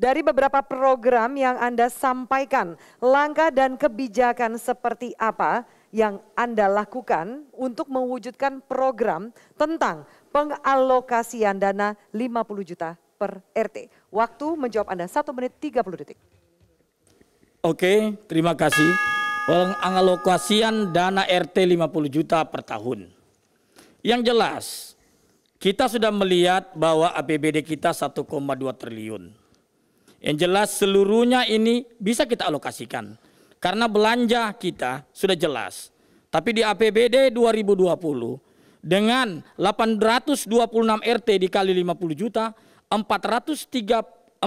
Dari beberapa program yang Anda sampaikan, langkah dan kebijakan seperti apa yang Anda lakukan untuk mewujudkan program tentang pengalokasian dana 50 juta per RT? Waktu menjawab Anda 1 menit 30 detik. Oke, terima kasih. Pengalokasian dana RT 50 juta per tahun. Yang jelas, kita sudah melihat bahwa APBD kita 1,2 triliun. Yang jelas seluruhnya ini bisa kita alokasikan. Karena belanja kita sudah jelas. Tapi di APBD 2020 dengan 826 RT dikali 50 juta, 441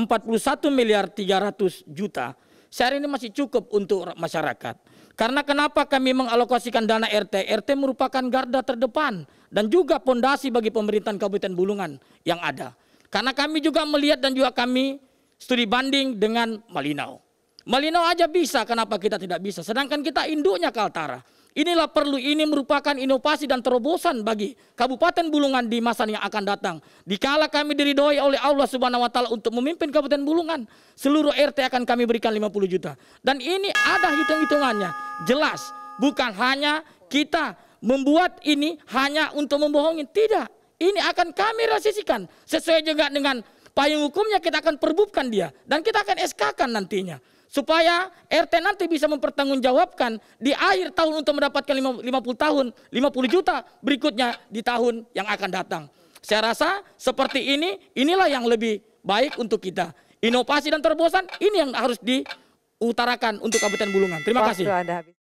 miliar 300 juta, sehari ini masih cukup untuk masyarakat. Karena kenapa kami mengalokasikan dana RT? RT merupakan garda terdepan dan juga pondasi bagi pemerintahan Kabupaten Bulungan yang ada. Karena kami juga melihat dan juga kami studi banding dengan Malinau. Malinau aja bisa, kenapa kita tidak bisa? Sedangkan kita induknya Kaltara. Inilah perlu, ini merupakan inovasi dan terobosan bagi Kabupaten Bulungan di masa yang akan datang. Dikala kami diridhoi oleh Allah Subhanahu wa taala untuk memimpin Kabupaten Bulungan, seluruh RT akan kami berikan 50 juta. Dan ini ada hitung-hitungannya. Jelas, bukan hanya kita membuat ini hanya untuk membohongi, tidak. Ini akan kami rasisikan sesuai juga dengan Payung hukumnya kita akan perbubkan dia dan kita akan SK-kan nantinya supaya RT nanti bisa mempertanggungjawabkan di akhir tahun untuk mendapatkan 50 tahun, 50 juta berikutnya di tahun yang akan datang. Saya rasa seperti ini, inilah yang lebih baik untuk kita. Inovasi dan terobosan ini yang harus diutarakan untuk Kabupaten Bulungan. Terima kasih.